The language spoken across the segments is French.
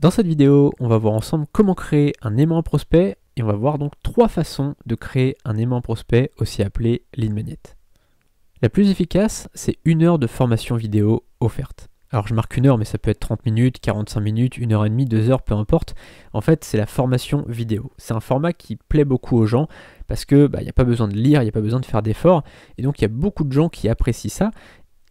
Dans cette vidéo, on va voir ensemble comment créer un aimant prospect et on va voir donc trois façons de créer un aimant prospect, aussi appelé lead magnet. La plus efficace, c'est une heure de formation vidéo offerte. Alors je marque une heure, mais ça peut être 30 minutes, 45 minutes, une heure et demie, deux heures, peu importe. En fait, c'est la formation vidéo. C'est un format qui plaît beaucoup aux gens parce que bah, il n'y a pas besoin de lire, il n'y a pas besoin de faire d'efforts. Et donc il y a beaucoup de gens qui apprécient ça.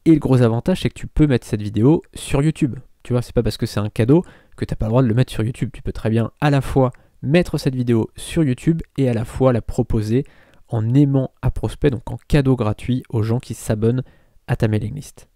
Et le gros avantage, c'est que tu peux mettre cette vidéo sur YouTube tu vois, c'est pas parce que c'est un cadeau que t'as pas le droit de le mettre sur YouTube. Tu peux très bien à la fois mettre cette vidéo sur YouTube et à la fois la proposer en aimant à prospect, donc en cadeau gratuit aux gens qui s'abonnent à ta mailing list.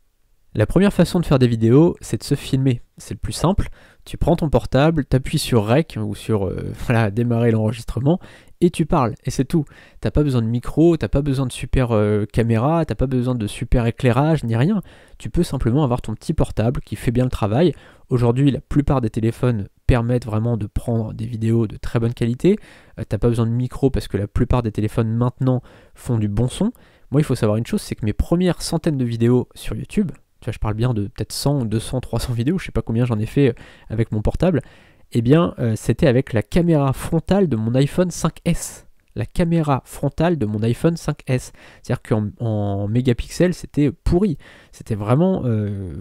La première façon de faire des vidéos, c'est de se filmer. C'est le plus simple. Tu prends ton portable, appuies sur Rec ou sur euh, démarrer l'enregistrement et tu parles. Et c'est tout. T'as pas besoin de micro, t'as pas besoin de super caméra, euh, caméra, t'as pas besoin de super éclairage ni rien. Tu peux simplement avoir ton petit portable qui fait bien le travail. Aujourd'hui, la plupart des téléphones permettent vraiment de prendre des vidéos de très bonne qualité. Tu euh, T'as pas besoin de micro parce que la plupart des téléphones maintenant font du bon son. Moi, il faut savoir une chose, c'est que mes premières centaines de vidéos sur YouTube, je parle bien de peut-être 100, 200, 300 vidéos, je sais pas combien j'en ai fait euh, avec mon portable, eh bien euh, c'était avec la caméra frontale de mon iPhone 5S. La caméra frontale de mon iPhone 5S. C'est-à-dire qu'en mégapixels, c'était pourri. C'était vraiment euh,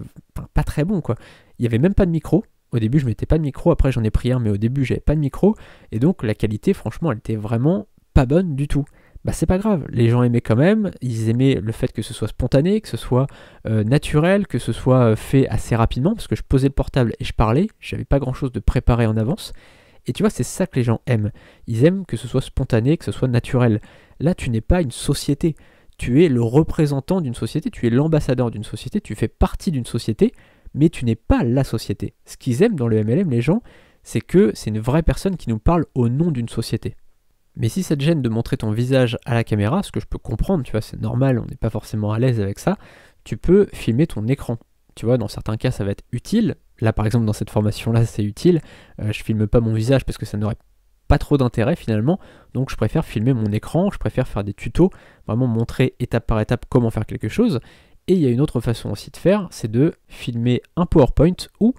pas très bon, quoi. Il n'y avait même pas de micro. Au début, je mettais pas de micro. Après, j'en ai pris un, mais au début, j'avais pas de micro. Et donc, la qualité, franchement, elle était vraiment pas bonne du tout bah c'est pas grave, les gens aimaient quand même, ils aimaient le fait que ce soit spontané, que ce soit euh, naturel, que ce soit euh, fait assez rapidement, parce que je posais le portable et je parlais, j'avais pas grand chose de préparé en avance. Et tu vois, c'est ça que les gens aiment. Ils aiment que ce soit spontané, que ce soit naturel. Là, tu n'es pas une société. Tu es le représentant d'une société, tu es l'ambassadeur d'une société, tu fais partie d'une société, mais tu n'es pas la société. Ce qu'ils aiment dans le MLM, les gens, c'est que c'est une vraie personne qui nous parle au nom d'une société. Mais si ça te gêne de montrer ton visage à la caméra, ce que je peux comprendre, tu vois, c'est normal, on n'est pas forcément à l'aise avec ça, tu peux filmer ton écran. Tu vois, dans certains cas, ça va être utile. Là, par exemple, dans cette formation-là, c'est utile. Euh, je filme pas mon visage parce que ça n'aurait pas trop d'intérêt finalement. Donc je préfère filmer mon écran, je préfère faire des tutos, vraiment montrer étape par étape comment faire quelque chose. Et il y a une autre façon aussi de faire, c'est de filmer un PowerPoint ou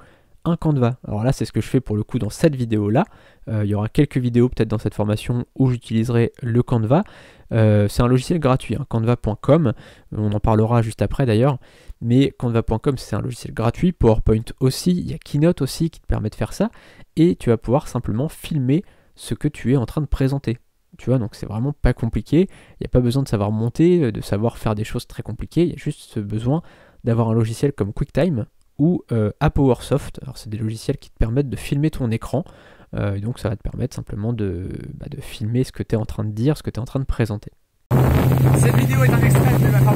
un Canva. Alors là, c'est ce que je fais pour le coup dans cette vidéo-là. Euh, il y aura quelques vidéos peut-être dans cette formation où j'utiliserai le Canva. Euh, c'est un logiciel gratuit, hein, canva.com. On en parlera juste après d'ailleurs. Mais canva.com, c'est un logiciel gratuit. PowerPoint aussi. Il y a Keynote aussi qui te permet de faire ça. Et tu vas pouvoir simplement filmer ce que tu es en train de présenter. Tu vois, donc c'est vraiment pas compliqué. Il n'y a pas besoin de savoir monter, euh, de savoir faire des choses très compliquées. Il y a juste ce besoin d'avoir un logiciel comme QuickTime ou euh, à PowerSoft. Alors c'est des logiciels qui te permettent de filmer ton écran. Euh, donc ça va te permettre simplement de, bah, filmer ce que tu es en train de dire, ce que tu es en train de présenter. Cette vidéo est un extrait de